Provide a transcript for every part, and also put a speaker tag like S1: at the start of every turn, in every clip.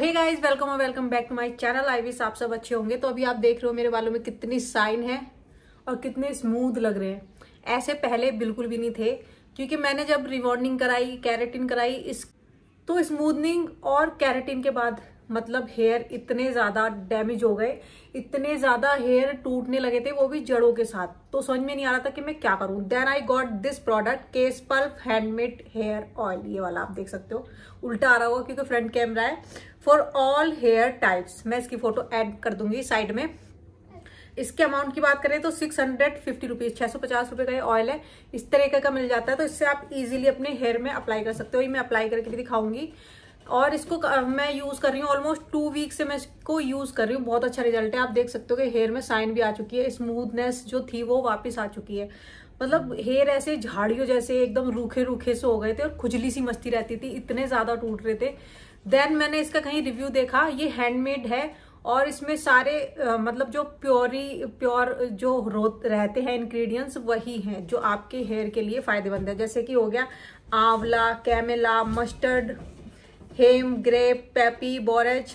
S1: hey guys welcome welcome back to my channel I wish आप सब अच्छे होंगे तो अभी आप देख रहे हो मेरे बालों में कितनी साइन है और कितने स्मूथ लग रहे हैं ऐसे पहले बिल्कुल भी नहीं थे क्योंकि मैंने जब रिवॉर्निंग कराई कैरेटिन कराई इस तो स्मूदनिंग और कैरेटिन के बाद मतलब हेयर इतने ज़्यादा डैमेज हो गए इतने ज़्यादा हेयर टूटने लगे थे वो भी जड़ों के साथ तो समझ में नहीं आ रहा था कि मैं क्या करूं then I got this product केस पल्प हैंडमेड हेयर ऑयल ये वाला आप देख सकते हो उल्टा आ रहा होगा क्योंकि फ्रंट कैमरा है फॉर ऑल हेयर टाइप्स मैं इसकी फोटो एड कर दूंगी साइड में इसके अमाउंट की बात करें तो सिक्स हंड्रेड फिफ्टी रुपीज़ छह सौ पचास रुपए का ये ऑयल है इस तरीके का मिल जाता है तो इससे आप इजीली अपने हेयर में अप्लाई कर सकते हो ये मैं अप्लाई करके भी दिखाऊंगी और इसको मैं यूज़ कर रही हूँ ऑलमोस्ट टू वीक से मैं इसको यूज़ कर रही हूँ बहुत अच्छा रिजल्ट है आप देख सकते हो कि हेयर में साइन भी आ चुकी है स्मूथनेस जो थी वो वापस आ चुकी है मतलब हेयर ऐसे झाड़ियों जैसे एकदम रूखे रूखे से हो गए थे और खुजली सी मस्ती रहती थी इतने ज़्यादा टूट रहे थे देन मैंने इसका कहीं रिव्यू देखा ये हैंडमेड है और इसमें सारे आ, मतलब जो प्योरी प्योर जो रहते हैं इंग्रेडिएंट्स वही हैं जो आपके हेयर के लिए फ़ायदेमंद है जैसे कि हो गया आंवला कैमेला मस्टर्ड हेम ग्रेप पेपी बोरेज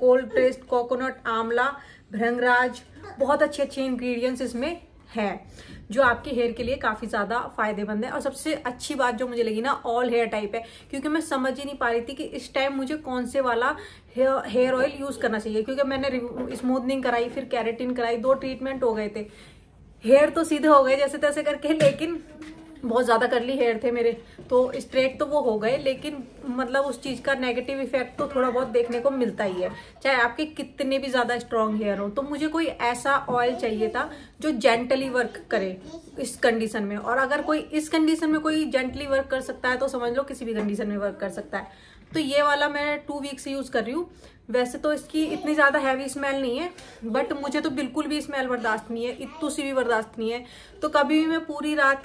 S1: कोल्ड प्रेस्ड कोकोनट आंवला भ्रंगराज बहुत अच्छे अच्छे इंग्रेडिएंट्स इसमें है जो आपके हेयर के लिए काफी ज्यादा फायदेमंद है और सबसे अच्छी बात जो मुझे लगी ना ऑल हेयर टाइप है क्योंकि मैं समझ ही नहीं पा रही थी कि इस टाइम मुझे कौन से वाला हेयर ऑयल यूज करना चाहिए क्योंकि मैंने स्मूथनिंग कराई फिर कैरेटिन कराई दो ट्रीटमेंट हो गए थे हेयर तो सीधे हो गए जैसे तैसे करके लेकिन बहुत ज़्यादा करली हेयर थे मेरे तो स्ट्रेट तो वो हो गए लेकिन मतलब उस चीज़ का नेगेटिव इफेक्ट तो थोड़ा बहुत देखने को मिलता ही है चाहे आपके कितने भी ज़्यादा स्ट्रांग हेयर हो तो मुझे कोई ऐसा ऑयल चाहिए था जो जेंटली वर्क करे इस कंडीशन में और अगर कोई इस कंडीशन में कोई जेंटली वर्क कर सकता है तो समझ लो किसी भी कंडीशन में वर्क कर सकता है तो ये वाला मैं टू वीक्स यूज़ कर रही हूँ वैसे तो इसकी इतनी ज़्यादा हैवी स्मेल नहीं है बट मुझे तो बिल्कुल भी स्मेल बर्दाश्त नहीं है इतू सी भी बर्दाश्त नहीं है तो कभी भी मैं पूरी रात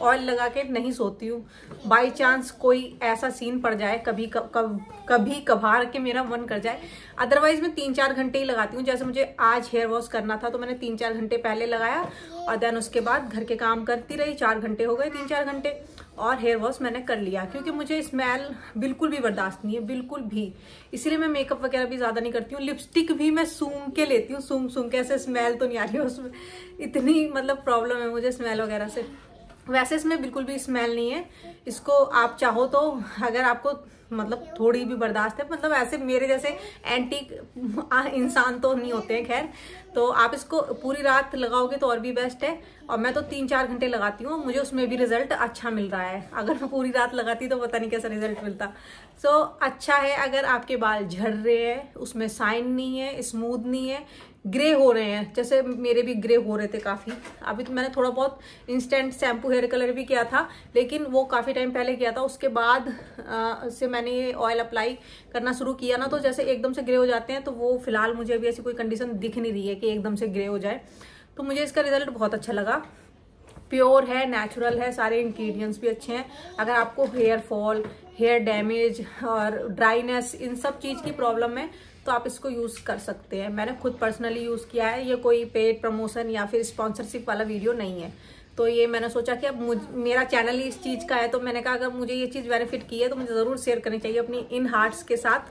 S1: ऑयल लगा के नहीं सोती हूँ बाई चांस कोई ऐसा सीन पड़ जाए कभी कब कभ, कभी कभार के मेरा मन कर जाए अदरवाइज मैं तीन चार घंटे ही लगाती हूँ जैसे मुझे आज हेयर वॉश करना था तो मैंने तीन चार घंटे पहले लगाया और देन उसके बाद घर के काम करती रही चार घंटे हो गए तीन चार घंटे और हेयर वॉश मैंने कर लिया क्योंकि मुझे स्मेल बिल्कुल भी बर्दाश्त नहीं है बिल्कुल भी इसलिए मैं मेकअप वगैरह भी ज़्यादा नहीं करती हूँ लिपस्टिक भी मैं सूंघ के लेती हूँ सूंघ सूंघ के ऐसे स्मेल तो नहीं आ रही उसमें इतनी मतलब प्रॉब्लम है मुझे स्मेल वगैरह से वैसे इसमें बिल्कुल भी स्मेल नहीं है इसको आप चाहो तो अगर आपको मतलब थोड़ी भी बर्दाश्त है मतलब ऐसे मेरे जैसे एंटी इंसान तो नहीं होते हैं खैर तो आप इसको पूरी रात लगाओगे तो और भी बेस्ट है और मैं तो तीन चार घंटे लगाती हूँ मुझे उसमें भी रिजल्ट अच्छा मिल रहा है अगर मैं पूरी रात लगाती तो पता नहीं कैसा रिजल्ट मिलता सो so, अच्छा है अगर आपके बाल झड़ रहे हैं उसमें साइन नहीं है स्मूद नहीं है ग्रे हो रहे हैं जैसे मेरे भी ग्रे हो रहे थे काफ़ी अभी तो मैंने थोड़ा बहुत इंस्टेंट शैम्पू हेयर कलर भी किया था लेकिन वो काफ़ी टाइम पहले किया था उसके बाद आ, से मैंने ये ऑयल अप्लाई करना शुरू किया ना तो जैसे एकदम से ग्रे हो जाते हैं तो वो फिलहाल मुझे अभी ऐसी कोई कंडीशन दिख नहीं रही है कि एकदम से ग्रे हो जाए तो मुझे इसका रिजल्ट बहुत अच्छा लगा प्योर है नेचुरल है सारे इंग्रीडियंट्स भी अच्छे हैं अगर आपको हेयर फॉल हेयर डैमेज और ड्राइनेस इन सब चीज़ की प्रॉब्लम है तो आप इसको यूज़ कर सकते हैं मैंने खुद पर्सनली यूज़ किया है ये कोई पेड प्रमोशन या फिर स्पॉन्सरशिप वाला वीडियो नहीं है तो ये मैंने सोचा कि अब मुझ मेरा चैनल ही इस चीज़ का है तो मैंने कहा अगर मुझे ये चीज़ बेनिफिट की है तो मुझे ज़रूर शेयर करनी चाहिए अपनी इन हार्ट्स के साथ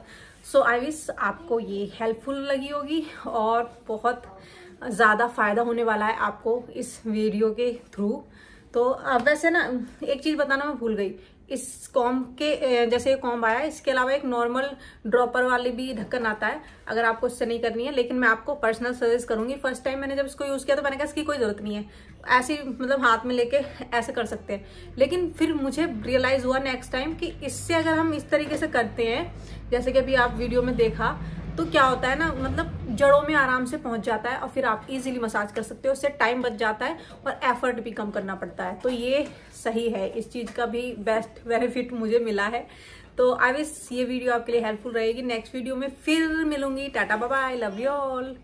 S1: सो आई विश आपको ये हेल्पफुल लगी होगी और बहुत ज़्यादा फ़ायदा होने वाला है आपको इस वीडियो के थ्रू तो वैसे ना एक चीज़ बताना मैं भूल गई इस कॉम के जैसे कॉम आया इसके अलावा एक नॉर्मल ड्रॉपर वाली भी ढक्कन आता है अगर आपको इससे नहीं करनी है लेकिन मैं आपको पर्सनल सजेस्ट करूंगी फर्स्ट टाइम मैंने जब इसको यूज़ किया तो मैंने कहा इसकी कोई ज़रूरत नहीं है ऐसी मतलब हाथ में लेके ऐसे कर सकते हैं लेकिन फिर मुझे रियलाइज़ हुआ नेक्स्ट टाइम कि इससे अगर हम इस तरीके से करते हैं जैसे कि अभी आप वीडियो में देखा तो क्या होता है ना मतलब जड़ों में आराम से पहुंच जाता है और फिर आप इजीली मसाज कर सकते हो उससे टाइम बच जाता है और एफर्ट भी कम करना पड़ता है तो ये सही है इस चीज़ का भी बेस्ट बेनिफिट मुझे मिला है तो आई विश ये वीडियो आपके लिए हेल्पफुल रहेगी नेक्स्ट वीडियो में फिर मिलूंगी tata I love you all